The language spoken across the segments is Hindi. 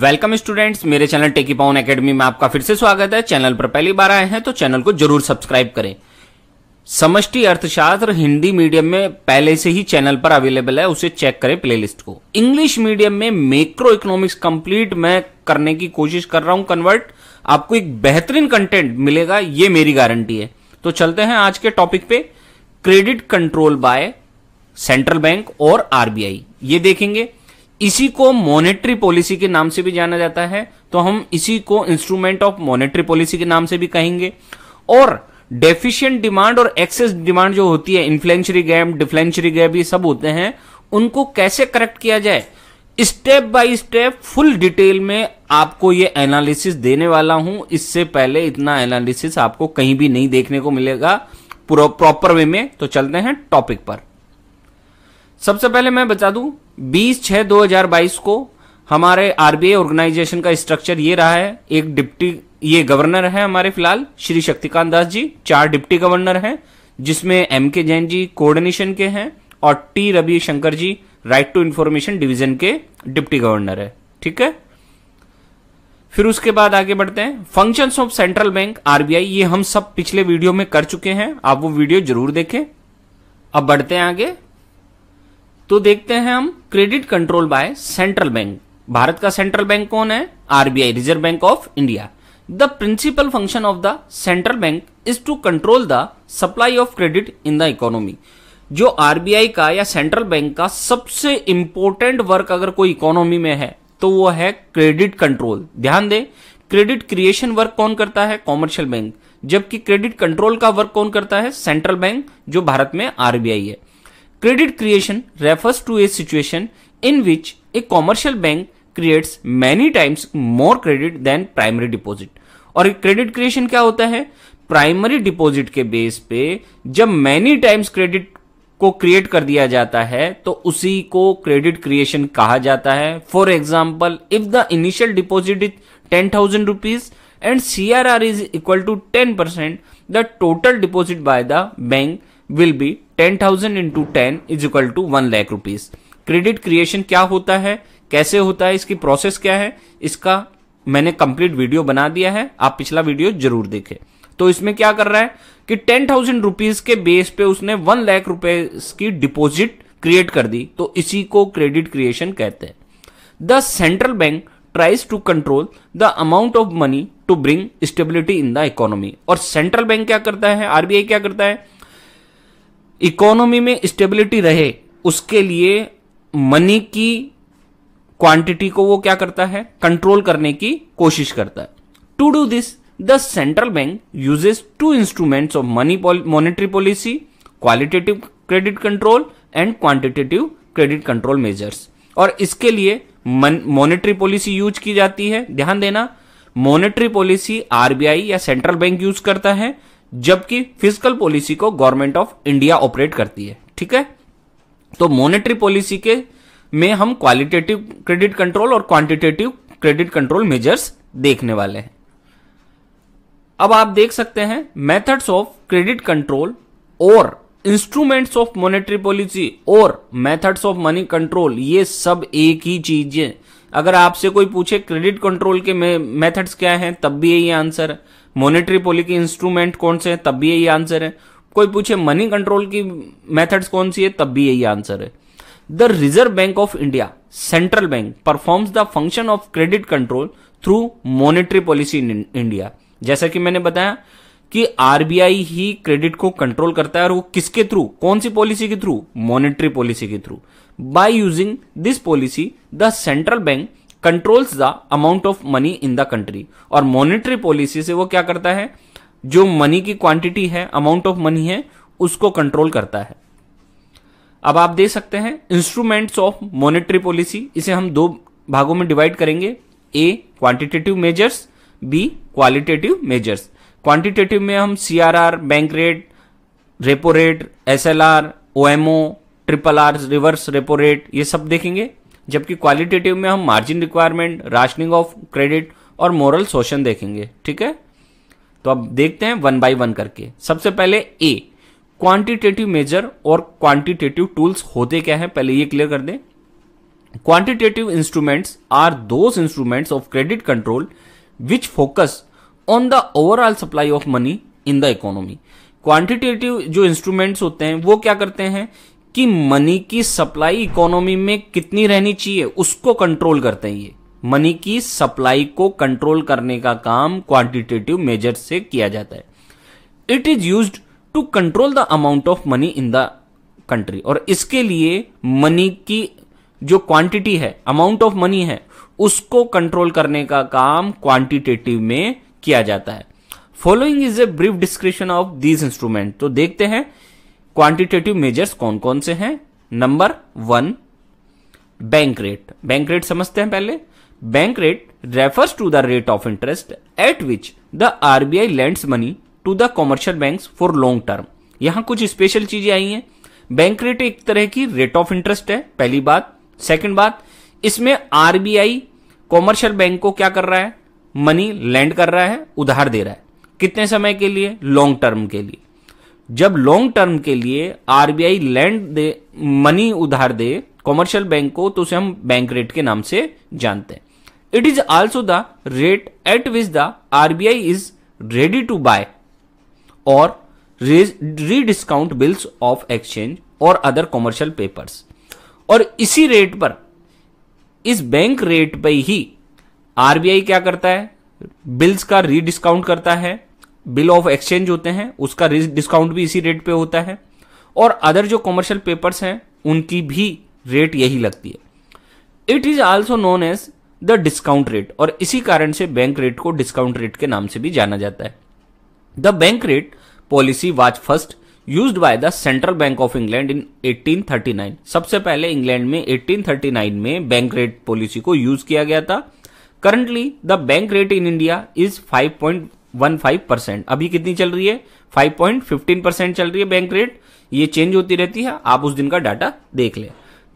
वेलकम स्टूडेंट्स मेरे चैनल टेकी पाउन एकेडमी में आपका फिर से स्वागत है चैनल पर पहली बार आए हैं तो चैनल को जरूर सब्सक्राइब करें समष्टि अर्थशास्त्र हिंदी मीडियम में पहले से ही चैनल पर अवेलेबल है उसे चेक करें प्लेलिस्ट को इंग्लिश मीडियम में मैक्रो इकोनॉमिक्स कंप्लीट मैं करने की कोशिश कर रहा हूं कन्वर्ट आपको एक बेहतरीन कंटेंट मिलेगा ये मेरी गारंटी है तो चलते हैं आज के टॉपिक पे credit control by central bank और आरबीआई ये देखेंगे इसी को मॉनेटरी पॉलिसी के नाम से भी जाना जाता है तो हम इसी को इंस्ट्रूमेंट ऑफ मॉनेटरी पॉलिसी के नाम से भी कहेंगे और डेफिशिएंट डिमांड और एक्सेस डिमांड जो होती है इन्फ्लेंशरी गैप डिफ्लेंशरी गैप ये सब होते हैं उनको कैसे करेक्ट किया जाए step by step full detail में आपको ये एनालिसिस देने वाला हूं इससे पहले इतना एनालिसिस आपको कहीं भी नहीं देखने को मिलेगा प्रॉपर वे में तो चलते हैं टॉपिक पर सबसे पहले मैं बता दूं 20 छह 2022 को हमारे आरबीआई ऑर्गेनाइजेशन का स्ट्रक्चर ये रहा है एक डिप्टी ये गवर्नर है हमारे फिलहाल श्री शक्तिकांत दास जी चार डिप्टी गवर्नर हैं जिसमें एम के जैन जी कोऑर्डिनेशन के हैं और T Ravi Shankar ji right to information division के डिप्टी गवर्नर है ठीक है फिर उसके बाद आगे बढ़ते हैं functions of central bank RBI ये हम सब पिछले वीडियो में कर चुके हैं आप वो वीडियो जरूर देखें अब बढ़ते हैं आगे तो देखते हैं हम credit control by central bank Bharat का सेंट्रल बैंक कौन है RBI Reserve Bank of India the principal function of the central bank is to control the supply of credit in the economy जो आरबीआई का या सेंट्रल बैंक का सबसे इंपॉर्टेंट वर्क अगर कोई इकोनॉमी में है तो वो है क्रेडिट कंट्रोल ध्यान दें क्रेडिट क्रिएशन वर्क कौन करता है कॉमर्शियल बैंक जबकि क्रेडिट कंट्रोल का वर्क कौन करता है सेंट्रल बैंक जो भारत में आरबीआई है credit creation refers to a situation in which a commercial bank creates many times more credit than primary deposit और क्रेडिट क्रिएशन क्या होता है प्राइमरी डिपॉजिट के बेस पे जब मेनी टाइम्स क्रेडिट को क्रिएट कर दिया जाता है तो उसी को क्रेडिट क्रिएशन कहा जाता है for example if the initial deposit is ten thousand rupees and C R R is equal to ten percent the total deposit by the bank will be ten thousand into ten is equal to one lakh rupees credit creation क्या होता है कैसे होता है इसकी प्रोसेस क्या है इसका मैंने कंप्लीट वीडियो बना दिया है आप पिछला वीडियो जरूर देखें तो इसमें क्या कर रहा है कि टेन थाउजेंड रुपीज के बेस पे उसने वन लाख रुपए की डिपोजिट क्रिएट कर दी तो इसी को क्रेडिट क्रिएशन कहते हैं the central bank tries to control the amount of money to bring stability in the economy और सेंट्रल बैंक क्या करता है आरबीआई क्या करता है इकोनॉमी में स्टेबिलिटी रहे उसके लिए मनी की क्वांटिटी को वो क्या करता है कंट्रोल करने की कोशिश करता है to do this the central bank uses two instruments of money monetary policy qualitative credit control and quantitative credit control measures और इसके लिए मॉनेटरी पॉलिसी यूज की जाती है ध्यान देना मॉनेटरी पॉलिसी आरबीआई या सेंट्रल बैंक यूज करता है जबकि फिजिकल पॉलिसी को गवर्नमेंट ऑफ इंडिया ऑपरेट करती है ठीक है तो मॉनेटरी पॉलिसी के में हम क्वालिटेटिव क्रेडिट कंट्रोल और क्वांटिटेटिव क्रेडिट कंट्रोल मेजर्स देखने वाले हैं अब आप देख सकते हैं मेथड्स ऑफ क्रेडिट कंट्रोल और इंस्ट्रूमेंट्स ऑफ मॉनेटरी पॉलिसी और मेथड्स ऑफ मनी कंट्रोल ये सब एक ही चीज है अगर आपसे कोई पूछे क्रेडिट कंट्रोल के मेथड्स क्या हैं तब भी यही आंसर है मॉनेटरी पॉली इंस्ट्रूमेंट कौन से हैं तब भी यही आंसर है कोई पूछे मनी कंट्रोल की मेथड्स कौन सी है तब भी यही आंसर है the Reserve Bank of India central bank performs the function of credit control through monetary policy in India जैसा कि मैंने बताया कि आरबीआई ही क्रेडिट को कंट्रोल करता है और वो किसके थ्रू कौन सी पॉलिसी के थ्रू मॉनेटरी पॉलिसी के through by using this policy the central bank controls the amount of money in the country और मॉनिटरी पॉलिसी से वो क्या करता है जो मनी की क्वांटिटी है अमाउंट ऑफ मनी है उसको कंट्रोल करता है अब आप देख सकते हैं इंस्ट्रूमेंट्स ऑफ मॉनिटरी पॉलिसी इसे हम दो भागों में डिवाइड करेंगे A quantitative measures B qualitative measures quantitative में हम see bank rate repo rate S L R O M O triple R reverse repo rate ये सब देखेंगे जबकि क्वालिटेटिव में हम margin requirement rationing of credit और मोरल शोषण देखेंगे ठीक है तो अब देखते हैं वन बाय वन करके सबसे पहले ए क्वांटिटेटिव मेजर और क्वांटिटेटिव टूल्स होते क्या है पहले ये क्लियर कर दें quantitative instruments are those instruments of credit control which focus on the overall supply of money in the economy quantitative जो इंस्ट्रूमेंट्स होते हैं वो क्या करते हैं कि मनी की सप्लाई इकोनॉमी में कितनी रहनी चाहिए उसको कंट्रोल करते हैं ये मनी की सप्लाई को कंट्रोल करने का काम क्वांटिटेटिव मेजर से किया जाता है it is use to control the amount of money in the country और इसके लिए मनी की जो क्वांटिटी है अमाउंट ऑफ मनी है उसको कंट्रोल करने का काम क्वांटिटेटिव में किया जाता है following is a brief description of these instrument तो देखते हैं क्वांटिटेटिव मेजर्स कौन कौन से हैं number one bank rate bank rate समझते हैं पहले bank rate refers to the rate of interest at which the RBI lends money to the commercial bank for long term यहां कुछ स्पेशल चीजें आई हैं बैंक रेट एक तरह की रेट ऑफ इंटरेस्ट है पहली बात सेकंड बात इसमें आरबीआई कॉमर्शियल बैंक को क्या कर रहा है मनी लैंड कर रहा है उधार दे रहा है कितने समय के लिए लॉन्ग टर्म के लिए जब लॉन्ग टर्म के लिए आरबीआई लैंड दे मनी उधार दे कॉमर्शियल बैंक को तो उसे हम बैंक रेट के नाम से जानते हैं it is also the rate at which the RBI is ready to buy और रीडिस्काउंट बिल्स ऑफ एक्सचेंज और अदर कॉमर्शियल पेपर्स और इसी रेट पर इस बैंक रेट पर ही आरबीआई क्या करता है बिल्स का रीडिस्काउंट करता है बिल ऑफ एक्सचेंज होते हैं उसका डिस्काउंट भी इसी रेट पे होता है और अदर जो कॉमर्शियल पेपर्स हैं उनकी भी रेट यही लगती है it is also known as the discount rate और इसी कारण से बैंक रेट को डिस्काउंट रेट के नाम से भी जाना जाता है the bank rate policy was first use by the central bank of England in 1839 सबसे पहले इंग्लैंड में 1839 में बैंक रेट पॉलिसी को यूज किया गया था currently the bank rate in India is one five percent अभी कितनी चल रही है फाइव पॉइंट फिफ्टीन परसेंट चल रही है बैंक रेट ये चेंज होती रहती है आप उस दिन का डाटा देख लें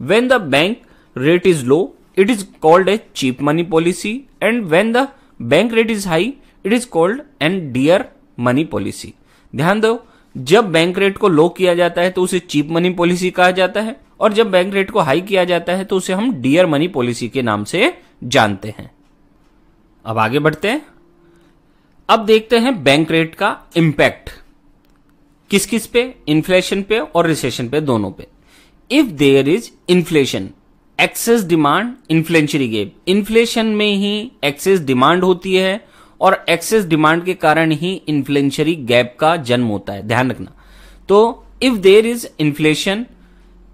when the bank rate is low it is called a cheap money policy and when the bank rate is high it is called an dear money policy ध्यान दो जब बैंक रेट को लो किया जाता है तो उसे चीप मनी पॉलिसी कहा जाता है और जब बैंक रेट को हाई किया जाता है तो उसे हम डियर मनी पॉलिसी के नाम से जानते हैं अब आगे बढ़ते हैं अब देखते हैं बैंक रेट का इंपैक्ट किस किस पे इन्फ्लेशन पे और रिसेशन पे दोनों पे if there is inflation excess demand inflationary gap inflation में ही एक्सेस डिमांड होती है और एक्सेस डिमांड के कारण ही इन्फ्लेशनरी गैप का जन्म होता है ध्यान रखना तो if there is inflation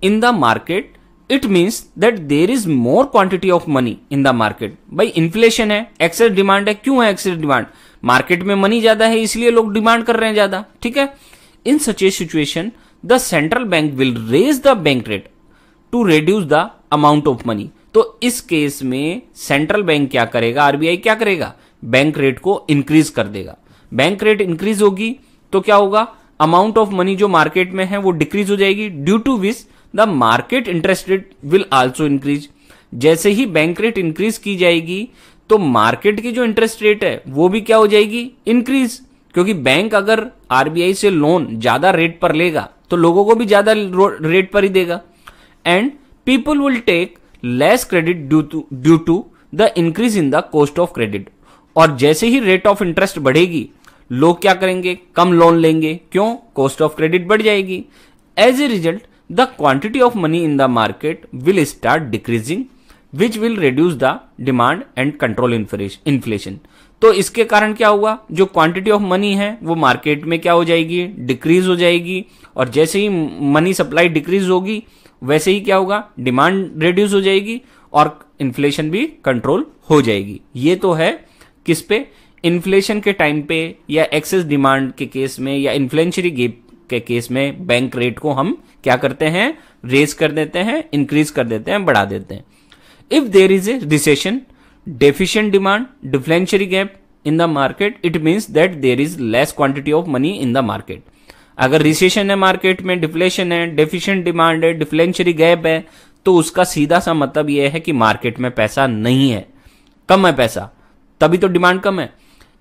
in the market it means that there is more quantity of money in the market भाई इन्फ्लेशन है एक्सेस डिमांड है क्यों है एक्सेस डिमांड मार्केट में मनी ज्यादा है इसलिए लोग डिमांड कर रहे हैं ज्यादा ठीक है in such a situation the central bank will raise the bank rate to reduce the amount of money तो इस केस में सेंट्रल बैंक क्या करेगा आरबीआई क्या करेगा बैंक रेट को इंक्रीज कर देगा बैंक रेट इंक्रीज होगी तो क्या होगा अमाउंट ऑफ मनी जो मार्केट में है वो डिक्रीज हो जाएगी due to which the market interest rate will also increase जैसे ही बैंक रेट इंक्रीज की जाएगी तो मार्केट की जो इंटरेस्ट रेट है वो भी क्या हो जाएगी इंक्रीज क्योंकि बैंक अगर आरबीआई से लोन ज्यादा रेट पर लेगा तो लोगों को भी ज्यादा रेट पर ही देगा and people will take less credit due to due to the increase in the cost of credit और जैसे ही रेट ऑफ इंटरेस्ट बढ़ेगी लोग क्या करेंगे कम लोन लेंगे क्यों कॉस्ट ऑफ क्रेडिट बढ़ जाएगी as a result the quantity of money in the market will start decreasing which will reduce the demand and control inflation तो इसके कारण क्या हुआ जो क्वांटिटी ऑफ मनी है वो मार्केट में क्या हो जाएगी डिक्रीज हो जाएगी और जैसे ही मनी सप्लाई डिक्रीज होगी वैसे ही क्या होगा डिमांड रिड्यूस हो जाएगी और इन्फ्लेशन भी कंट्रोल हो जाएगी ये तो है किस पे इन्फ्लेशन के टाइम पे या एक्सेस डिमांड के केस में या इन्फ्लेंशरी गेप के केस में बैंक रेट को हम क्या करते हैं रेज कर देते हैं इंक्रीज कर देते हैं बढ़ा देते हैं if there is a recession deficient demand deflationary gap in the market it means that there is less quantity of money in the market अगर रिसेशन है मार्केट में डिफ्लेशन है डेफिशियंट डिमांड है डिफ्लेंशरी गैप है तो उसका सीधा सा मतलब यह है कि मार्केट में पैसा नहीं है कम है पैसा तभी तो डिमांड कम है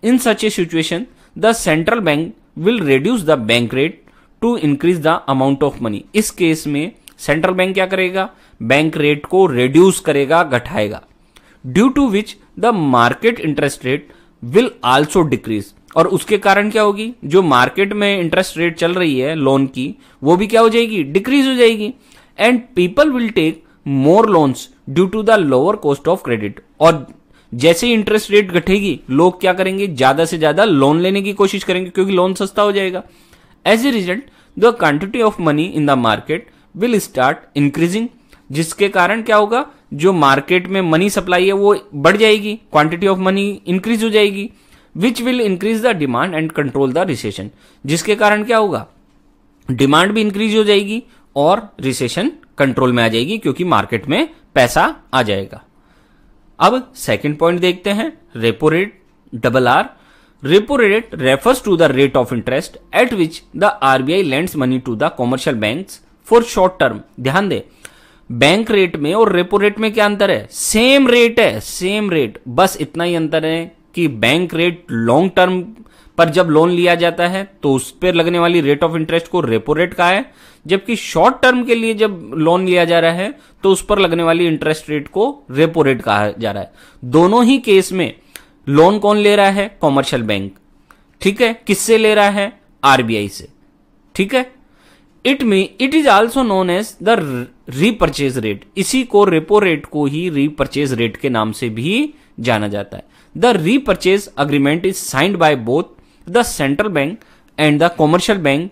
in such a situation the central bank will reduce the bank rate to increase the amount of money इस केस में सेंट्रल बैंक क्या करेगा बैंक रेट को रिड्यूस करेगा घटाएगा due to which the market interest rate will also decrease और उसके कारण क्या होगी जो मार्केट में इंटरेस्ट रेट चल रही है लोन की वो भी क्या हो जाएगी डिक्रीज हो जाएगी and people will take more loans due to the lower cost of credit और जैसे ही इंटरेस्ट रेट घटेगी लोग क्या करेंगे ज्यादा से ज्यादा लोन लेने की कोशिश करेंगे क्योंकि लोन सस्ता हो जाएगा as a result the quantity of money in the market will start increasing जिसके कारण क्या होगा जो मार्केट में मनी सप्लाई है वो बढ़ जाएगी क्वांटिटी ऑफ मनी इंक्रीज हो जाएगी which will increase the demand and control the recession जिसके कारण क्या होगा डिमांड भी इंक्रीज हो जाएगी और रिसेशन कंट्रोल में आ जाएगी क्योंकि मार्केट में पैसा आ जाएगा अब सेकेंड पॉइंट देखते हैं repo rate double R repo rate refers to the rate of interest at which the RBI lends money to the commercial banks for short term ध्यान दे बैंक रेट में और रेपो रेट में क्या अंतर है सेम रेट है सेम रेट बस इतना ही अंतर है कि बैंक रेट लॉन्ग टर्म पर जब लोन लिया जाता है तो उस पर लगने वाली रेट ऑफ इंटरेस्ट को रेपो रेट का है जबकि शॉर्ट टर्म के लिए जब लोन लिया जा रहा है तो उस पर लगने वाली इंटरेस्ट रेट को रेपो रेट कहा जा रहा है दोनों ही केस में लोन कौन ले रहा है कॉमर्शियल बैंक ठीक है किससे ले रहा है आरबीआई से ठीक है it me it is also known as the repurchase rate इसी को रेपो रेट को ही रिपर्चेज रेट के नाम से भी जाना जाता है the repurchase agreement is signed by both the central bank and the commercial bank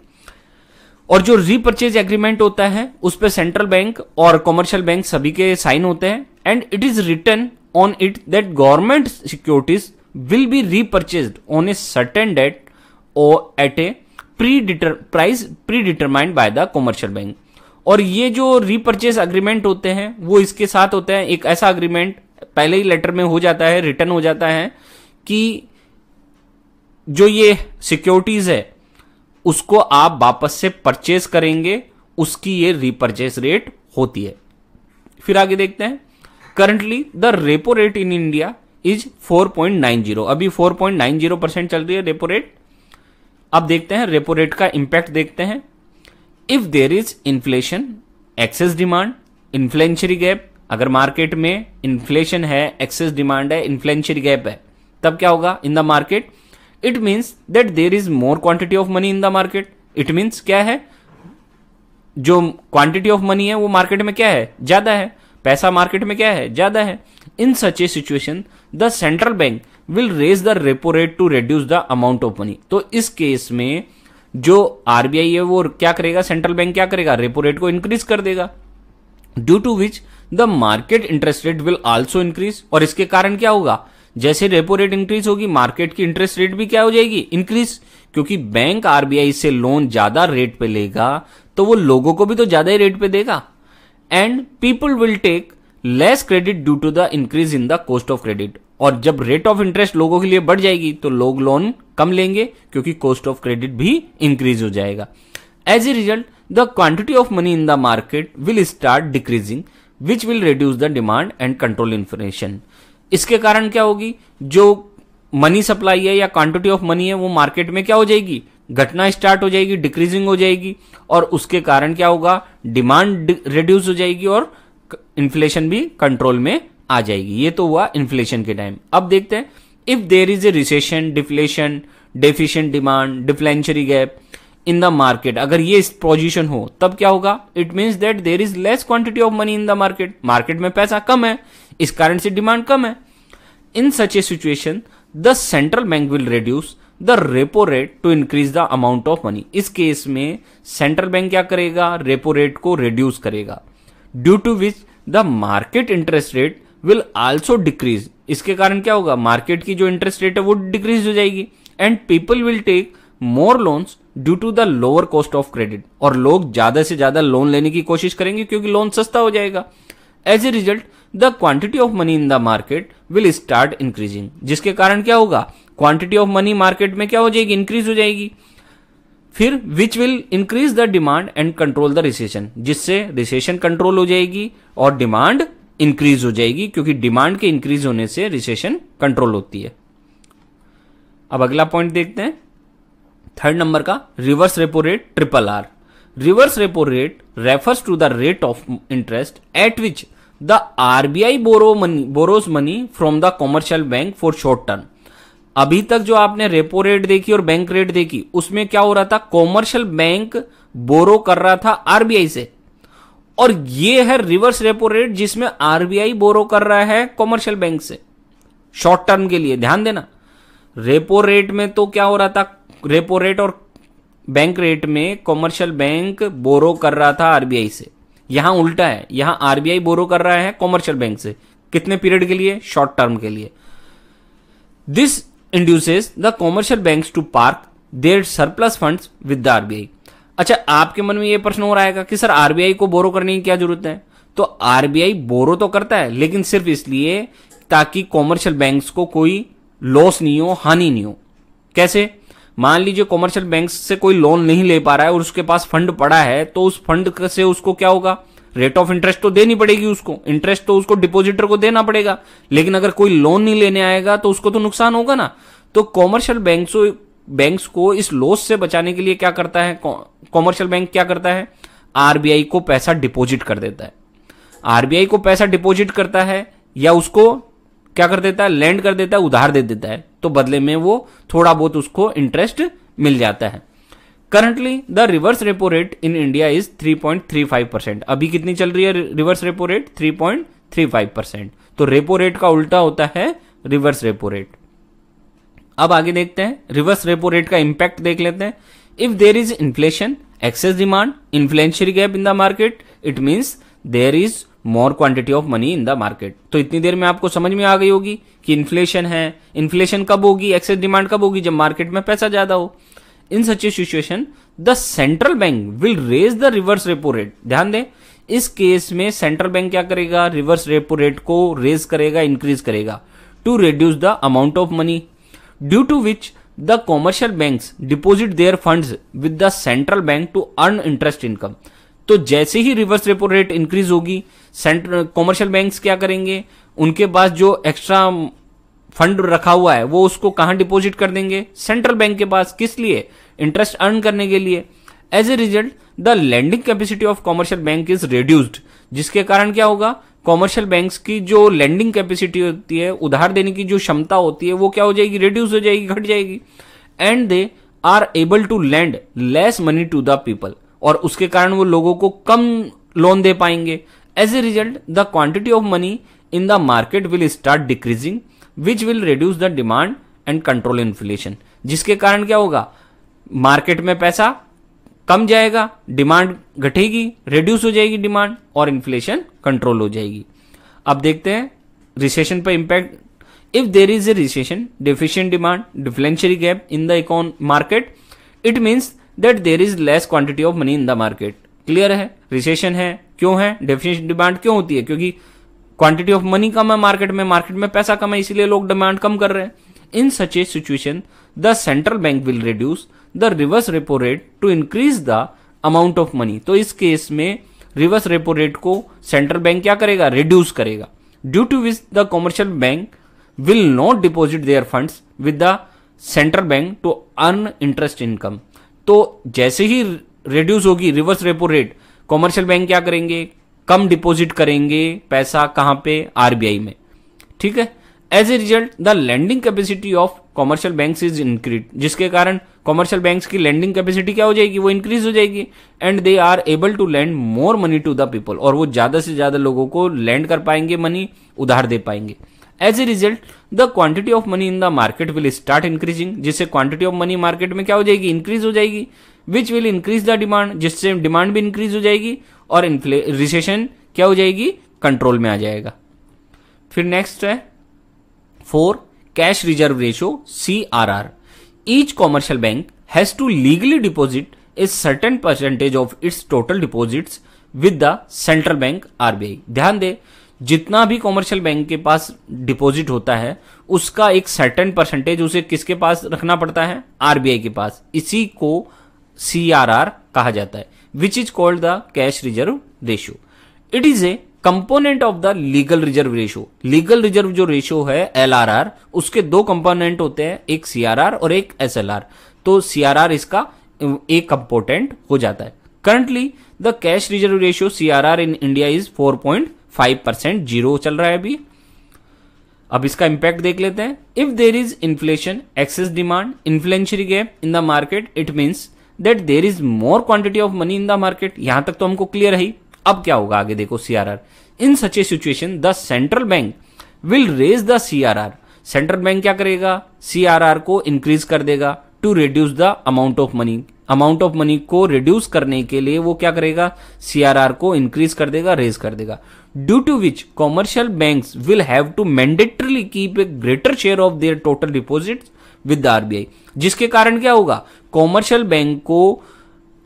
और जो रिपर्चेज एग्रीमेंट होता है उस पर सेंट्रल बैंक और कॉमर्शियल बैंक सभी के साइन होते हैं and it is written on it that government securities will be repurchase on a certain date और at a pre deter price predetermined by the commercial bank और ये जो रीपर्चेस अग्रीमेंट होते हैं वो इसके साथ होते हैं एक ऐसा अग्रीमेंट पहले ही लेटर में हो जाता है रिटर्न हो जाता है कि जो ये सिक्योरिटीज है उसको आप वापस से परचेस करेंगे उसकी ये रीपर्चेस रेट होती है फिर आगे देखते हैं currently the repo rate in India is 4.90 अभी 4.90 परसेंट चल रही है रेपो रेट अब देखते हैं रेपो रेट का इंपैक्ट देखते हैं if there is inflation excess demand inflationary gap अगर मार्केट में इन्फ्लेशन है एक्सेस डिमांड है इन्फ्लेंशरी गैप है तब क्या होगा in the market it means that there is more quantity of money in the market it means क्या है जो क्वांटिटी ऑफ मनी है वो मार्केट में क्या है ज्यादा है पैसा मार्केट में क्या है ज्यादा है in such a situation the central bank will raise the repo rate to reduce the amount of money तो इस केस में जो आरबीआई है वो क्या करेगा सेंट्रल बैंक क्या करेगा रेपो रेट को इंक्रीज कर देगा due to which the market interest rate will also increase और इसके कारण क्या होगा जैसे रेपो रेट इंक्रीज होगी मार्केट की इंटरेस्ट रेट भी क्या हो जाएगी इंक्रीज क्योंकि बैंक आरबीआई से लोन ज्यादा रेट पे लेगा तो वो लोगों को भी तो ज्यादा ही रेट पे देगा and people will take less credit due to the increase in the cost of credit और जब रेट ऑफ इंटरेस्ट लोगों के लिए बढ़ जाएगी तो लोग लोन कम लेंगे क्योंकि कॉस्ट ऑफ क्रेडिट भी इंक्रीज हो जाएगा as a result the quantity of money in the market will start decreasing which will reduce the demand and control inflation इसके कारण क्या होगी जो मनी सप्लाई है या क्वांटिटी ऑफ मनी है वो मार्केट में क्या हो जाएगी घटना स्टार्ट हो जाएगी डिक्रीजिंग हो जाएगी और उसके कारण क्या होगा डिमांड रिड्यूस हो जाएगी और इन्फ्लेशन भी कंट्रोल में आ जाएगी ये तो हुआ इन्फ्लेशन के टाइम अब देखते हैं if there is a recession deflation deficient demand deflationary gap in the market अगर ये पोजिशन हो तब क्या होगा it means that there is less quantity of money in the market market में पैसा कम है इस कारण से डिमांड कम है in such a situation the central bank will reduce the repo rate to increase the amount of money इस केस में सेंट्रल बैंक क्या करेगा रेपो रेट को रिड्यूस करेगा due to which the market interest rate will also decrease इसके कारण क्या होगा मार्केट की जो इंटरेस्ट रेट है वो डिक्रीज हो जाएगी and people will take more loans due to the lower cost of credit और लोग ज्यादा से ज्यादा लोन लेने की कोशिश करेंगे क्योंकि लोन सस्ता हो जाएगा as a result the quantity of money in the market will start increasing जिसके कारण क्या होगा क्वांटिटी ऑफ मनी मार्केट में क्या हो जाएगी इंक्रीज हो जाएगी फिर which will increase the demand and control the recession जिससे रिसेशन कंट्रोल हो जाएगी और डिमांड इंक्रीज हो जाएगी क्योंकि डिमांड के इंक्रीज होने से रिसेशन कंट्रोल होती है अब अगला पॉइंट देखते हैं थर्ड नंबर का reverse repo rate triple R reverse repo rate refers to the rate of interest at which the RBI borrow money borrows money from the commercial bank for short term अभी तक जो आपने रेपो रेट देखी और बैंक रेट देखी उसमें क्या हो रहा था कॉमर्शियल बैंक बोरो कर रहा था आरबीआई से और ये है रिवर्स रेपो रेट जिसमें आरबीआई बोरो कर रहा है कॉमर्शियल बैंक से शॉर्ट टर्म के लिए ध्यान देना रेपो रेट में तो क्या हो रहा था रेपो रेट और बैंक रेट में कॉमर्शियल बैंक बोरो कर रहा था आरबीआई से यहां उल्टा है यहां आरबीआई बोरो कर रहा है कॉमर्शियल बैंक से कितने पीरियड के लिए शॉर्ट टर्म के लिए this induces the commercial bank to park their surplus funds with the RBI अच्छा आपके मन में यह प्रश्न हो रहा है कि सर आरबीआई को बोरो करने की क्या जरूरत है तो आरबीआई बोरो तो करता है लेकिन सिर्फ इसलिए ताकि कॉमर्शियल बैंक्स को कोई लॉस नहीं हो हानि नहीं हो कैसे मान लीजिए कॉमर्शियल बैंक से कोई लोन नहीं ले पा रहा है और उसके पास फंड पड़ा है तो उस फंड से उसको क्या होगा रेट ऑफ इंटरेस्ट तो देनी पड़ेगी उसको इंटरेस्ट तो उसको डिपोजिटर को देना पड़ेगा लेकिन अगर कोई लोन नहीं लेने आएगा तो उसको तो नुकसान होगा ना तो कॉमर्शियल बैंक बैंक्स को इस लॉस से बचाने के लिए क्या करता है कॉमर्शियल बैंक क्या करता है आरबीआई को पैसा डिपॉजिट कर देता है आरबीआई को पैसा डिपॉजिट करता है या उसको क्या कर देता है लैंड कर देता है उधार दे देता है तो बदले में वो थोड़ा बहुत उसको इंटरेस्ट मिल जाता है currently the reverse repo rate in India is 3.35 percent अभी कितनी चल रही है रिवर्स रेपो रेट 3.35 परसेंट तो रेपो रेट का उल्टा होता है रिवर्स रेपो रेट अब आगे देखते हैं रिवर्स रेपो रेट का इंपैक्ट देख लेते हैं if there is inflation excess demand inflationary gap in the market it means there is more quantity of money in the market तो इतनी देर में आपको समझ में आ गई होगी कि इन्फ्लेशन है इन्फ्लेशन कब होगी एक्सेस डिमांड कब होगी जब मार्केट में पैसा ज्यादा हो in such a situation the central bank will raise the reverse repo rate ध्यान दें इस केस में सेंट्रल बैंक क्या करेगा रिवर्स रेपो रेट को रेज करेगा इंक्रीज करेगा to reduce the amount of money due to which the commercial bank deposit their fund with the central bank to earn interest income तो जैसे ही रिवर्स रेपो रेट इंक्रीज होगी सेंट्रल कॉमर्शियल बैंक क्या करेंगे उनके पास जो एक्स्ट्रा फंड रखा हुआ है वो उसको कहां डिपॉजिट कर देंगे सेंट्रल बैंक के पास किस लिए इंटरेस्ट अर्न करने के लिए as a result the lending capacity of commercial bank is reduced जिसके कारण क्या होगा कॉमर्शियल बैंक्स की जो लेंडिंग कैपेसिटी होती है उधार देने की जो क्षमता होती है वो क्या हो जाएगी रिड्यूस हो जाएगी घट जाएगी and they are able to lend less money to the people और उसके कारण वो लोगों को कम लोन दे पाएंगे as a result the quantity of money in the market will start decreasing which will reduce the demand and control inflation जिसके कारण क्या होगा मार्केट में पैसा कम जाएगा डिमांड घटेगी रिड्यूस हो जाएगी डिमांड और इन्फ्लेशन कंट्रोल हो जाएगी अब देखते हैं रिसेशन पर impact if there is a recession deficient demand deflationary gap in the econ market it means that there is less quantity of money in the market clear है रिसेशन है क्यों है डिफिशियंट डिमांड क्यों होती है क्योंकि क्वांटिटी ऑफ मनी कम है मार्केट में मार्केट में पैसा कम है इसलिए लोग डिमांड कम कर रहे हैं in such a situation the central bank will reduce the reverse repo rate to increase the amount of money तो इस केस में रिवर्स रेपो रेट को सेंट्रल बैंक क्या करेगा रिड्यूस करेगा due to which the commercial bank will not deposit their fund with the central bank to earn interest income तो जैसे ही रिड्यूस होगी reverse repo rate commercial bank क्या करेंगे कम डिपॉजिट करेंगे पैसा कहां पे आरबीआई में ठीक है as a result the lending capacity of commercial bank is increase जिसके कारण कॉमर्शियल बैंक्स की लैंडिंग कैपेसिटी क्या हो जाएगी वो इंक्रीज हो जाएगी and they are able to lend more money to the people और वो ज्यादा से ज्यादा लोगों को लैंड कर पाएंगे मनी उधार दे पाएंगे as a result the quantity of money in the market will start increasing जिससे क्वांटिटी ऑफ मनी मार्केट में क्या हो जाएगी इंक्रीज हो जाएगी which will increase the demand जिससे डिमांड भी इंक्रीज हो जाएगी और रिसेशन क्या हो जाएगी कंट्रोल में आ जाएगा फिर नेक्स्ट है four cash reserve ratio C R R each commercial bank has to legally deposit a certain percentage of its total deposits with the central bank RBI ध्यान दे जितना भी कॉमर्शियल बैंक के पास डिपॉजिट होता है उसका एक सर्टेन परसेंटेज उसे किसके पास रखना पड़ता है आरबीआई के पास इसी को सीआरआर कहा जाता है which is called the cash reserve ratio it is a component of the legal reserve ratio legal reserve जो रेशियो है एल उसके दो कंपोनेंट होते हैं एक सीआरआर और एक एस तो सी इसका एक कंपोनेंट हो जाता है currently the cash reserve ratio C in India is 4.5 percent zero चल रहा है अभी अब इसका इंपैक्ट देख लेते हैं if there is inflation excess demand inflationary gap in the market it means that there is more quantity of money in the market यहां तक तो हमको क्लियर है अब क्या होगा आगे देखो CRR in such a situation the central bank will raise the CRR central bank क्या करेगा सीआरआर को इंक्रीज कर देगा to reduce the amount of money amount of money को रिड्यूस करने के लिए वो क्या करेगा सीआरआर को इंक्रीज कर देगा रेज कर देगा due to which commercial bank will have to mandatorily keep a greater share of their total deposit with the RBI जिसके कारण क्या होगा कॉमर्शियल बैंक को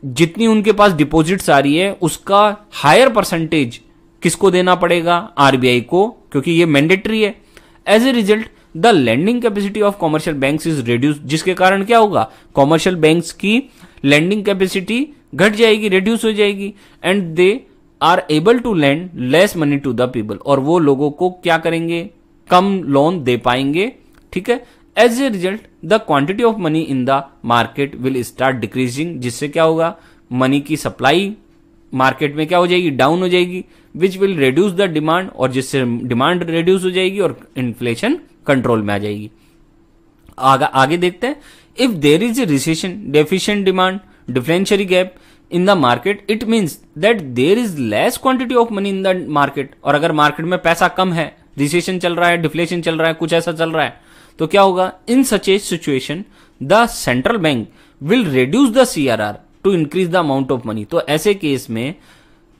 जितनी उनके पास डिपॉजिट्स आ रही है उसका हायर परसेंटेज किसको देना पड़ेगा आरबीआई को क्योंकि ये मैंडेटरी है as a result the lending capacity of commercial bank is reduce जिसके कारण क्या होगा कॉमर्शियल बैंक की लैंडिंग कैपेसिटी घट जाएगी रिड्यूस हो जाएगी and they are able to lend less money to the people और वो लोगों को क्या करेंगे कम लोन दे पाएंगे ठीक है as a result the quantity of money in the market will start decreasing जिससे क्या होगा मनी की सप्लाई मार्केट में क्या हो जाएगी डाउन हो जाएगी which will reduce the demand और जिससे डिमांड रिड्यूस हो जाएगी और इन्फ्लेशन कंट्रोल में आ जाएगी आग, आगे देखते हैं if there is a recession deficient demand deflationary gap in the market it means that there is less quantity of money in the market और अगर मार्केट में पैसा कम है रिसेशन चल रहा है डिफ्लेशन चल रहा है कुछ ऐसा चल रहा है तो क्या होगा in such a situation the central bank will reduce the C R R to increase the amount of money तो ऐसे केस में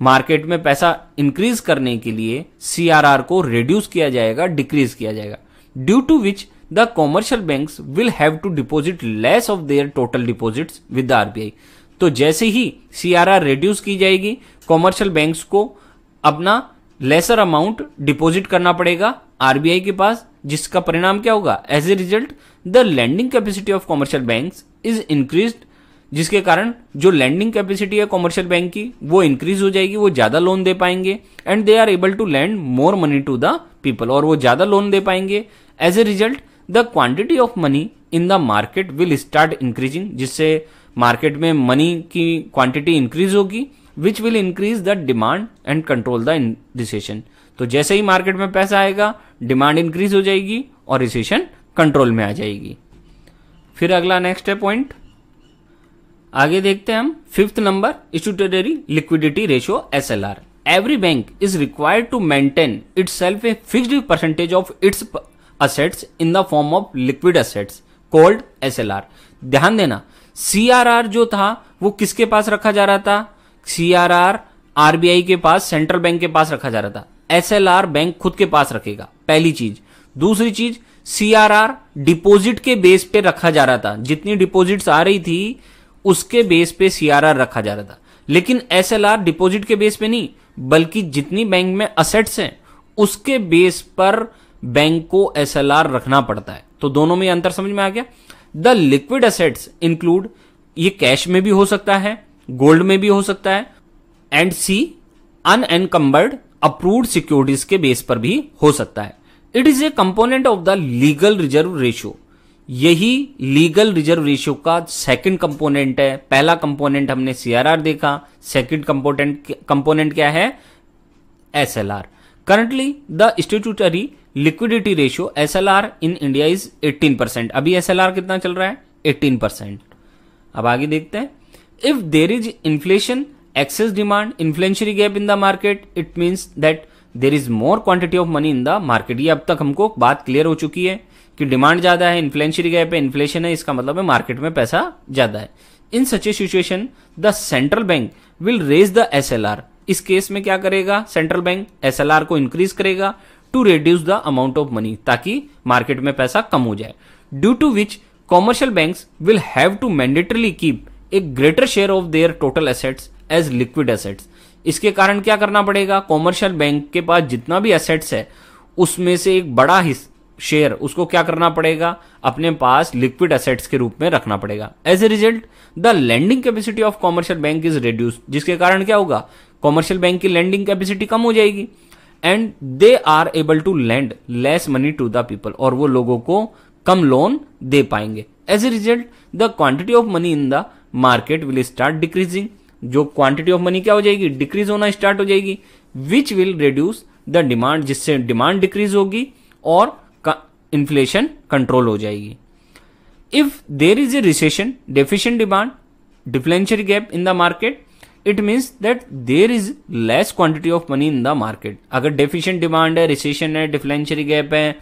मार्केट में पैसा इंक्रीज करने के लिए सी आर आर को रिड्यूस किया जाएगा डिक्रीज किया जाएगा due to which the commercial bank will have to deposit less of their total deposit with the RBI तो जैसे ही सी आर आर रिड्यूस की जाएगी कॉमर्शियल बैंक को अपना लेसर अमाउंट डिपोजिट करना पड़ेगा आरबीआई के पास जिसका परिणाम क्या होगा as a result the lending capacity of commercial bank is increase जिसके कारण जो लैंडिंग कैपेसिटी है कॉमर्शियल बैंक की वो इंक्रीज हो जाएगी वो ज्यादा लोन दे पाएंगे and they are able to lend more money to the people और वो ज्यादा लोन दे पाएंगे as a result the quantity of money in the market will start increasing जिससे मार्केट में मनी की क्वांटिटी इंक्रीज होगी which will increase the demand and control the recession तो जैसे ही मार्केट में पैसा आएगा डिमांड इंक्रीज हो जाएगी और रिसेशन कंट्रोल में आ जाएगी फिर अगला नेक्स्ट है पॉइंट आगे देखते हैं हम fifth number statutory liquidity ratio S L R every bank is required to maintain itself a fixed percentage of its assets in the form of liquid assets called S L R ध्यान देना सी आर आर जो था वो किसके पास रखा जा रहा था सी आर आर आरबीआई के पास सेंट्रल बैंक के पास रखा जा रहा था एसएलआर बैंक खुद के पास रखेगा पहली चीज दूसरी चीज सीआरआर डिपॉजिट के बेस पे रखा जा रहा था जितनी डिपॉजिट्स आ रही थी उसके बेस पे सीआरआर रखा जा रहा था लेकिन एसएलआर डिपॉजिट के बेस पे नहीं बल्कि जितनी बैंक में असेट्स हैं उसके बेस पर बैंक को एसएलआर रखना पड़ता है तो दोनों में अंतर समझ में आ गया द लिक्विड असेट्स इंक्लूड ये कैश में भी हो सकता है गोल्ड में भी हो सकता है and see unencumbered approved securities के बेस पर भी हो सकता है it is a component of the legal reserve ratio यही लीगल रिजर्व रेशियो का सेकंड कंपोनेंट है पहला कंपोनेंट हमने सीआरआर देखा सेकंड कंपोनेंट कंपोनेंट क्या है SLR currently the statutory liquidity ratio SLR in India is 18 percent अभी एसएलआर कितना चल रहा है 18 परसेंट अब आगे देखते हैं if there is inflation excess demand, inflationary gap in the market, it means that there is more quantity of money in the market ये अब तक हमको बात क्लियर हो चुकी है कि डिमांड ज्यादा है इन्फ्लेशनरी गैप है इन्फ्लेशन है इसका मतलब है मार्केट में पैसा ज्यादा है in such a situation the central bank will raise the S इस केस में क्या करेगा सेंट्रल बैंक एस को इंक्रीज करेगा to reduce the amount of money ताकि मार्केट में पैसा कम हो जाए due to which commercial bank will have to mandatorily keep a greater share of their total assets as liquid assets इसके कारण क्या करना पड़ेगा कॉमर्शियल बैंक के पास जितना भी एसेट्स है उसमें से एक बड़ा शेयर उसको क्या करना पड़ेगा अपने पास लिक्विड एसेट्स के रूप में रखना पड़ेगा as a result the lending capacity of commercial bank is reduce जिसके कारण क्या होगा कॉमर्शियल बैंक की लैंडिंग कैपेसिटी कम हो जाएगी and they are able to lend less money to the people और वो लोगों को कम लोन दे पाएंगे as a result the quantity of money in the market will start decreasing जो क्वांटिटी ऑफ मनी क्या हो जाएगी डिक्रीज होना स्टार्ट हो जाएगी which will reduce the demand जिससे डिमांड डिक्रीज होगी और इन्फ्लेशन कंट्रोल हो जाएगी if there is a recession deficient demand deflationary gap in the market it means that there is less quantity of money in the market अगर डेफिशियंट डिमांड है रिसेशन है डिफ्लेंशरी गैप है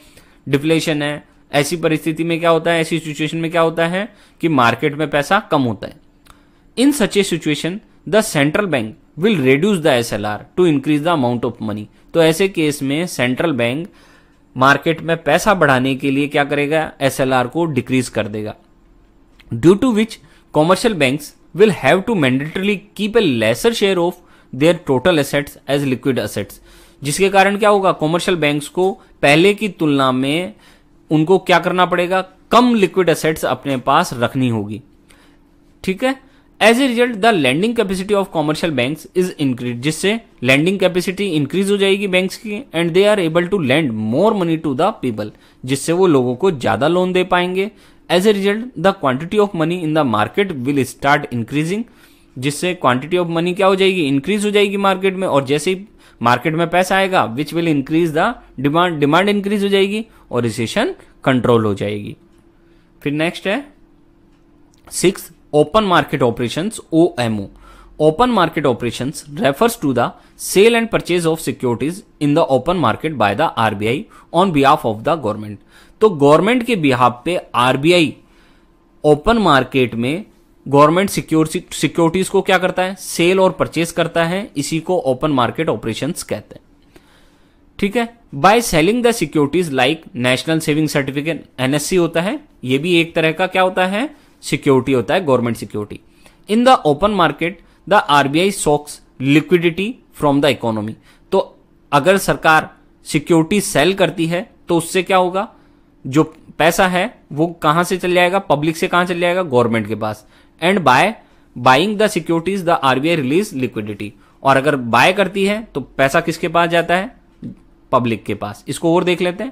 डिफ्लेशन है ऐसी परिस्थिति में क्या होता है ऐसी सिचुएशन में क्या होता है कि मार्केट में पैसा कम होता है in such a situation the central bank will reduce the S L R to increase the amount of money तो ऐसे केस में सेंट्रल बैंक मार्केट में पैसा बढ़ाने के लिए क्या करेगा एस एल आर को डिक्रीज कर देगा due to which commercial bank will have to mandatory keep a lesser share of their total assets as liquid assets जिसके कारण क्या होगा कॉमर्शियल बैंक्स को पहले की तुलना में उनको क्या करना पड़ेगा कम लिक्विड असेट्स अपने पास रखनी होगी ठीक है as a result the lending capacity of commercial bank is increase जिससे लैंडिंग कैपेसिटी इंक्रीज हो जाएगी बैंक की and they are able to lend more money to the people जिससे वो लोगों को ज्यादा लोन दे पाएंगे as a result the quantity of money in the market will start increasing जिससे क्वांटिटी ऑफ मनी क्या हो जाएगी इंक्रीज हो जाएगी मार्केट में और जैसे ही मार्केट में पैसा आएगा which will increase the demand demand increase हो जाएगी और रिसेशन कंट्रोल हो जाएगी फिर नेक्स्ट है six open O operations O Open market operations refers to the sale and purchase of securities in the open market by the RBI on behalf of the government तो गवर्नमेंट के बिहाफ पे आरबीआई ओपन मार्केट में गवर्नमेंट सिक्योरिटीज को क्या करता है सेल और परचेज करता है इसी को ओपन मार्केट ऑपरेशन कहते हैं ठीक है by selling the securities like national saving certificate NSC होता है ये भी एक तरह का क्या होता है सिक्योरिटी होता है government security in the open market the RBI sucks liquidity from the economy तो अगर सरकार सिक्योरिटी सेल करती है तो उससे क्या होगा जो पैसा है वो कहां से चल जाएगा पब्लिक से कहां चल जाएगा गवर्नमेंट के पास and by buying the securities the RBI release liquidity और अगर बाय करती है तो पैसा किसके पास जाता है पब्लिक के पास इसको और देख लेते हैं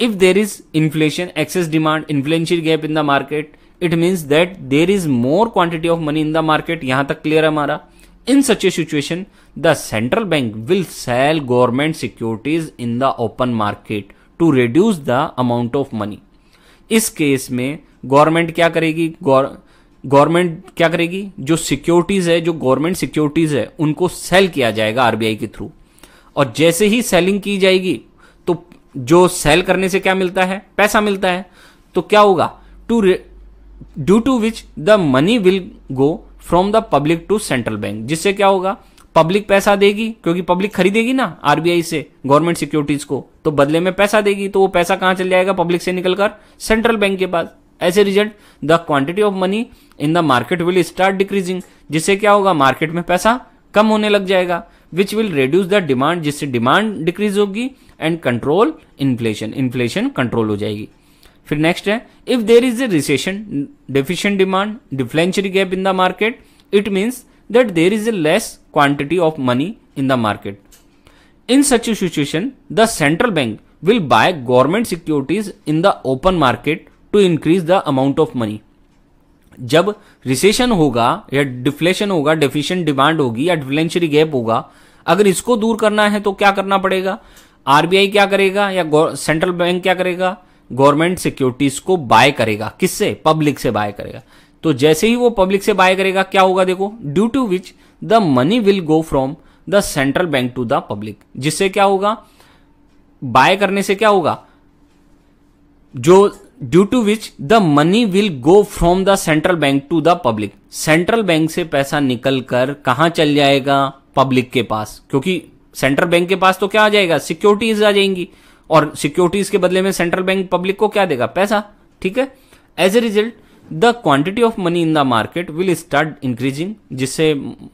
if there is inflation excess demand inflationary gap in the market it means that there is more quantity of money in the market यहां तक क्लियर है हमारा in such a situation the central bank will sell government securities in the open market to reduce the amount of money इस केस में गवर्नमेंट क्या करेगी गवर्नमेंट क्या करेगी जो सिक्योरिटीज है जो गवर्नमेंट सिक्योरिटीज है उनको सेल किया जाएगा आरबीआई के थ्रू और जैसे ही सेलिंग की जाएगी तो जो सेल करने से क्या मिलता है पैसा मिलता है तो क्या होगा to due to which the money will go from the public to central bank जिससे क्या होगा पब्लिक पैसा देगी क्योंकि पब्लिक खरीदेगी ना आरबीआई से गवर्नमेंट सिक्योरिटीज को तो बदले में पैसा देगी तो वो पैसा कहां चल जाएगा पब्लिक से निकलकर सेंट्रल बैंक के पास as a result the quantity of money in the market will start decreasing जिससे क्या होगा मार्केट में पैसा कम होने लग जाएगा which will reduce the demand जिससे डिमांड डिक्रीज होगी and control inflation inflation control हो जाएगी फिर नेक्स्ट है if there is a recession deficient demand deflationary gap in the market it means that there is a less quantity of money in the market in such situation the central bank will buy government securities in the open market to increase the amount of money जब रिसेशन होगा या डिफ्लेशन होगा डिफिशियंट डिमांड होगी या डिफ्लेंशरी गैप होगा अगर इसको दूर करना है तो क्या करना पड़ेगा आरबीआई क्या करेगा या सेंट्रल बैंक क्या करेगा गवर्नमेंट सिक्योरिटीज को बाय करेगा किससे पब्लिक से बाय करेगा तो जैसे ही वो पब्लिक से बाय करेगा क्या होगा देखो due to which the money will go from the central bank to the public जिससे क्या होगा बाय करने से क्या होगा जो due to which the money will go from the central bank to the public central bank से पैसा निकल कर कहां चल जाएगा पब्लिक के पास क्योंकि सेंट्रल बैंक के पास तो क्या आ जाएगा सिक्योरिटीज आ जाएंगी और सिक्योरिटीज के बदले में सेंट्रल बैंक पब्लिक को क्या देगा पैसा ठीक है as a result the quantity of money in the market will start increasing जिससे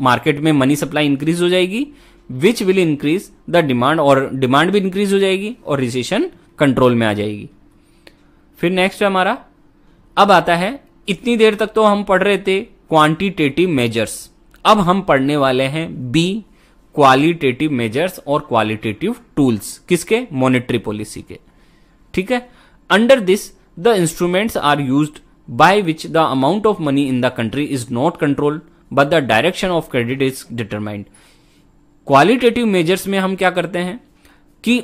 मार्केट में मनी सप्लाई इंक्रीज हो जाएगी which will increase the demand और डिमांड भी इंक्रीज हो जाएगी और रिसेशन कंट्रोल में आ जाएगी फिर नेक्स्ट है हमारा अब आता है इतनी देर तक तो हम पढ़ रहे थे क्वांटिटेटिव मेजर्स अब हम पढ़ने वाले हैं बी क्वालिटेटिव मेजर्स और क्वालिटेटिव टूल्स किसके मॉनेटरी पॉलिसी के ठीक है under this the instruments are use by which the amount of money in the country is not control but the direction of credit is determined qualitative measures में हम क्या करते हैं कि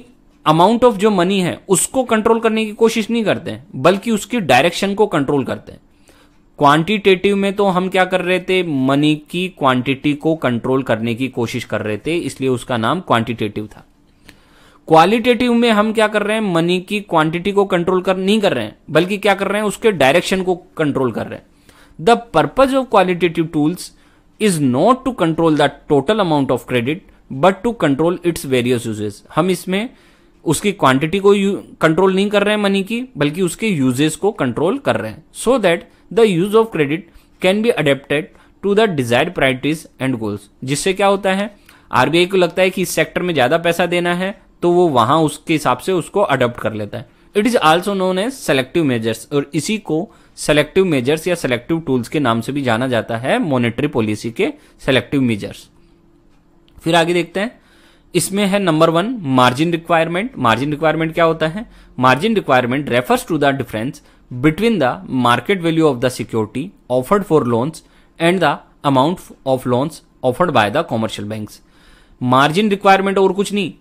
अमाउंट ऑफ जो मनी है उसको कंट्रोल करने की कोशिश नहीं करते बल्कि उसकी डायरेक्शन को कंट्रोल करते हैं क्वांटिटेटिव में तो हम क्या कर रहे थे मनी की क्वांटिटी को कंट्रोल करने की कोशिश कर रहे थे इसलिए उसका नाम क्वांटिटेटिव था क्वालिटेटिव में हम क्या कर रहे हैं मनी की क्वांटिटी को कंट्रोल कर नहीं कर रहे हैं बल्कि क्या कर रहे हैं उसके डायरेक्शन को कंट्रोल कर रहे हैं the purpose of qualitative tools is not to control the total amount of credit but to control its various uses हम इसमें उसकी क्वांटिटी को कंट्रोल नहीं कर रहे हैं मनी की बल्कि उसके यूजेस को कंट्रोल कर रहे हैं so that the use of credit can be adapted to the desired priorities and goals जिससे क्या होता है आरबीआई को लगता है कि इस सेक्टर में ज्यादा पैसा देना है तो वो वहां उसके हिसाब से उसको अडोप्ट कर लेता है it is also known as selective measures और इसी को सेलेक्टिव मेजर्स या सेलेक्टिव टूल्स के नाम से भी जाना जाता है मॉनेटरी पॉलिसी के सेलेक्टिव मेजर्स फिर आगे देखते हैं इसमें है number one margin requirement margin requirement क्या होता है margin requirement refers to the difference between the market value of the security offered for loans and the amount of loans offered by the commercial bank margin requirement और कुछ नहीं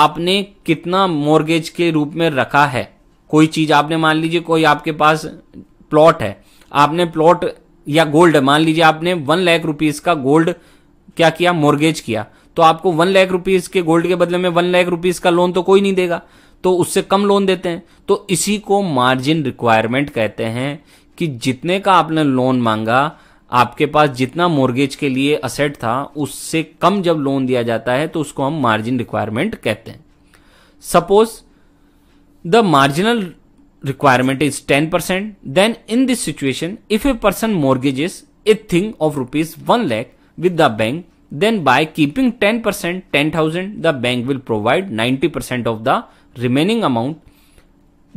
आपने कितना मोर्गेज के रूप में रखा है कोई चीज आपने मान लीजिए कोई आपके पास प्लॉट है आपने प्लॉट या गोल्ड मान लीजिए आपने वन लाख रुपीज का गोल्ड क्या किया मोर्गेज किया तो आपको वन लाख रुपीज के गोल्ड के बदले में वन लाख रुपीज का लोन तो कोई नहीं देगा तो उससे कम लोन देते हैं तो इसी को मार्जिन रिक्वायरमेंट कहते हैं कि जितने का आपने लोन मांगा आपके पास जितना मोर्गेज के लिए असेट था उससे कम जब लोन दिया जाता है तो उसको हम मार्जिन रिक्वायरमेंट कहते हैं suppose the marginal requirement ten percent then in this situation if a person mortgage is a thing of rupees one lakh with the bank then by keeping ten percent ten thousand the bank will provide ninety percent of the remaining amount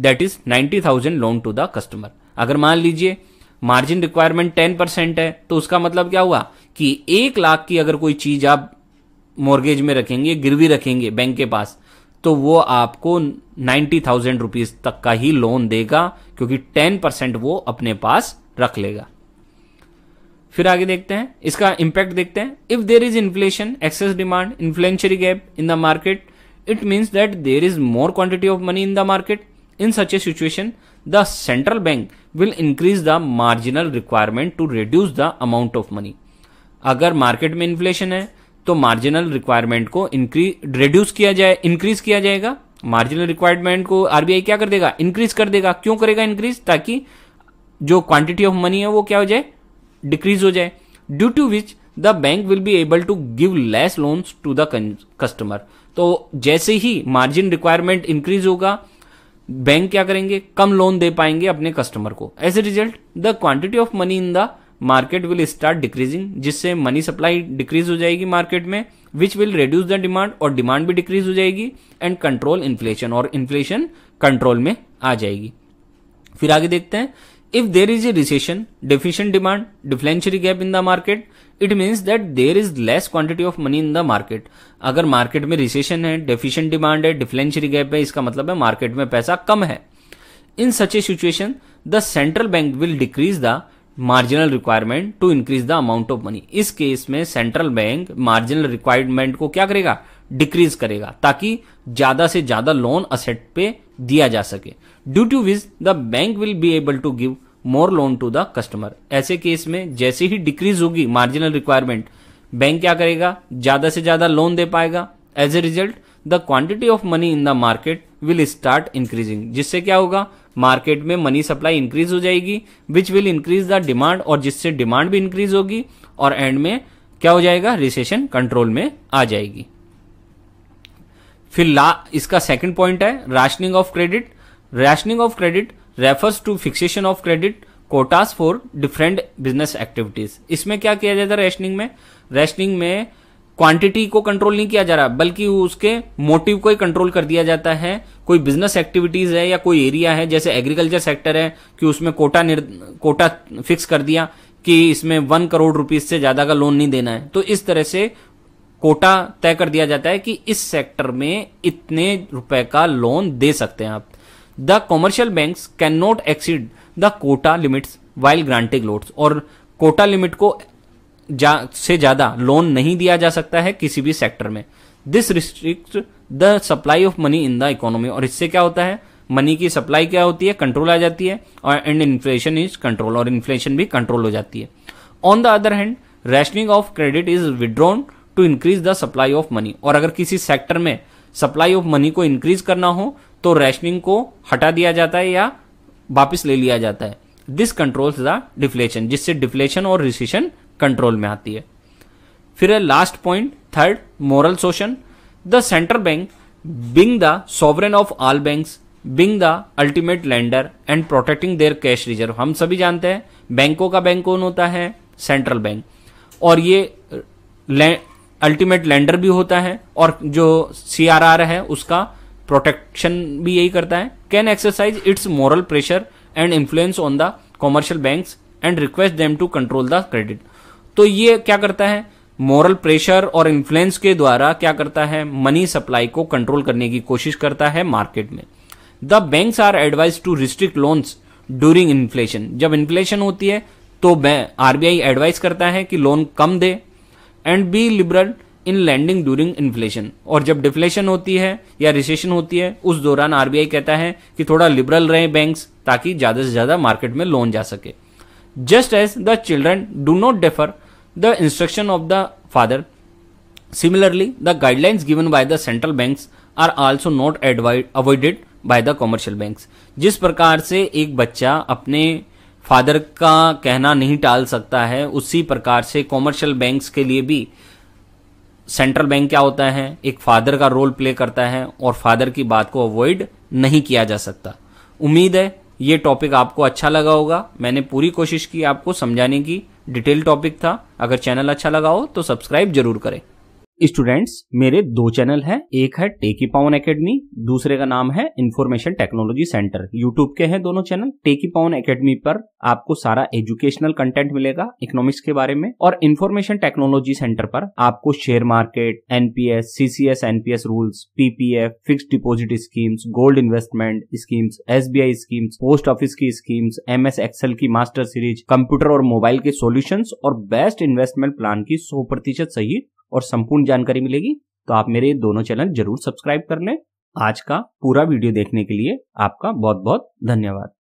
that is ninety thousand loan to the customer अगर मान लीजिए मार्जिन रिक्वायरमेंट टेन परसेंट है तो उसका मतलब क्या हुआ कि एक लाख की अगर कोई चीज आप मॉर्गेज में रखेंगे गिरवी रखेंगे बैंक के पास तो वो आपको नाइन्टी थाउजेंड रुपीज तक का ही लोन देगा क्योंकि टेन परसेंट वो अपने पास रख लेगा फिर आगे देखते हैं इसका इंपैक्ट देखते हैं if there is inflation excess demand inflationary gap in the market it means that there is more quantity of money in the market in such a situation the central bank will increase the marginal requirement to reduce the amount of money अगर मार्केट में इन्फ्लेशन है तो मार्जिनल रिक्वायरमेंट को इंक्रीज रिड्यूस किया जाए इंक्रीज किया जाएगा मार्जिनल रिक्वायरमेंट को आरबीआई क्या कर देगा इंक्रीज कर देगा क्यों करेगा इंक्रीज ताकि जो क्वांटिटी ऑफ मनी है वो क्या हो जाए डिक्रीज हो जाए due to which the bank will be able to give less loans to the customer तो जैसे ही मार्जिन रिक्वायरमेंट इंक्रीज होगा बैंक क्या करेंगे कम लोन दे पाएंगे अपने कस्टमर को as a result the quantity of money in the market will start decreasing जिससे मनी सप्लाई डिक्रीज हो जाएगी मार्केट में which will reduce the demand और डिमांड भी डिक्रीज हो जाएगी एंड कंट्रोल इन्फ्लेशन और इन्फ्लेशन कंट्रोल में आ जाएगी फिर आगे देखते हैं if there is a recession deficient demand deflationary gap in the market it means that there is less quantity of money in the market अगर मार्केट में रिसेशन है डेफिशिएंट डिमांड है डिफ्लेंशरी गैप है इसका मतलब है मार्केट में पैसा कम है in such a situation the central bank will decrease the marginal requirement to increase the amount of money इस केस में सेंट्रल बैंक मार्जिनल रिक्वायरमेंट को क्या करेगा डिक्रीज करेगा ताकि ज्यादा से ज्यादा लोन असेट पे दिया जा सके due to which the bank will be able to give more loan to the customer ऐसे केस में जैसे ही डिक्रीज होगी मार्जिनल रिक्वायरमेंट बैंक क्या करेगा ज्यादा से ज्यादा लोन दे पाएगा as a result the quantity of money in the market will start increasing जिससे क्या होगा मार्केट में मनी सप्लाई इंक्रीज हो जाएगी which will increase the demand और जिससे डिमांड भी इंक्रीज होगी और एंड में क्या हो जाएगा रिसेशन कंट्रोल में आ जाएगी फिर ला इसका सेकंड पॉइंट है rationing of credit Rationing of credit refers to fixation of credit quotas for different business activities इसमें क्या किया जाता है रेशनिंग में रेशनिंग में क्वांटिटी को कंट्रोल नहीं किया जा रहा बल्कि उसके मोटिव को ही कंट्रोल कर दिया जाता है कोई बिजनेस एक्टिविटीज है या कोई एरिया है जैसे एग्रीकल्चर सेक्टर है कि उसमें कोटा निर्द... कोटा फिक्स कर दिया कि इसमें वन करोड़ रुपीज से ज्यादा का लोन नहीं देना है तो इस तरह से कोटा तय कर दिया जाता है कि इस सेक्टर में इतने रुपए का लोन दे सकते हैं आप the commercial bank can not exceed the quota limits while granting loans और कोटा लिमिट को जा, से ज्यादा लोन नहीं दिया जा सकता है किसी भी सेक्टर में this restrict the supply of money in the economy और इससे क्या होता है मनी की सप्लाई क्या होती है कंट्रोल आ जाती है और एंड इन्फ्लेशन इज कंट्रोल और इन्फ्लेशन भी कंट्रोल हो जाती है on the other hand rationing of credit is withdrawn to increase the supply of money और अगर किसी सेक्टर में सप्लाई ऑफ मनी को इंक्रीज करना हो तो रैशनिंग को हटा दिया जाता है या वापस ले लिया जाता है दिस कंट्रोल्स द डिफ्लेशन जिससे डिफ्लेशन और रिसेशन कंट्रोल में आती है फिर है last point third moral suasion the central bank being the sovereign of all bank being the ultimate lender and protecting their cash reserve हम सभी जानते हैं बैंकों का बैंक कौन होता है सेंट्रल बैंक और ये अल्टीमेट लैंडर भी होता है और जो सी है उसका प्रोटेक्शन भी यही करता है can exercise its moral pressure and influence on the commercial bank and request them to control the credit तो ये क्या करता है मॉरल प्रेशर और इन्फ्लुएंस के द्वारा क्या करता है मनी सप्लाई को कंट्रोल करने की कोशिश करता है मार्केट में the banks are advise to restrict loans during inflation जब इन्फ्लेशन होती है तो आरबीआई एडवाइस करता है कि लोन कम दे and be liberal in lending during inflation और जब डिफ्लेशन होती है या रिसेशन होती है उस दौरान आरबीआई कहता है कि थोड़ा लिबरल रहे बैंक ताकि ज्यादा से ज्यादा मार्केट में लोन जा सके just as the children do not defer the instruction of the father similarly the guidelines given by the central banks are also not avoided by the commercial banks जिस प्रकार से एक बच्चा अपने फादर का कहना नहीं टाल सकता है उसी प्रकार से कॉमर्शियल बैंक्स के लिए भी सेंट्रल बैंक क्या होता है एक फादर का रोल प्ले करता है और फादर की बात को अवॉइड नहीं किया जा सकता उम्मीद है ये टॉपिक आपको अच्छा लगा होगा मैंने पूरी कोशिश की आपको समझाने की डिटेल टॉपिक था अगर चैनल अच्छा लगा हो तो सब्सक्राइब जरूर करें स्टूडेंट्स मेरे दो चैनल हैं एक है टेकी पावन एकेडमी दूसरे का नाम है इन्फॉर्मेशन टेक्नोलॉजी सेंटर यूट्यूब के हैं दोनों चैनल टेकी पावन एकेडमी पर आपको सारा एजुकेशनल कंटेंट मिलेगा इकोनॉमिक्स के बारे में और इन्फॉर्मेशन टेक्नोलॉजी सेंटर पर आपको share market NPS CCS NPS rules PPF fix deposit schemes gold investment schemes S schemes post office की स्कीम्स एम एस एक्सएल की मास्टर सीरीज कंप्यूटर और मोबाइल के सोल्यूशन और बेस्ट इन्वेस्टमेंट प्लान की सौ प्रतिशत और संपूर्ण जानकारी मिलेगी तो आप मेरे दोनों चैनल जरूर सब्सक्राइब कर लें आज का पूरा वीडियो देखने के लिए आपका बहुत बहुत धन्यवाद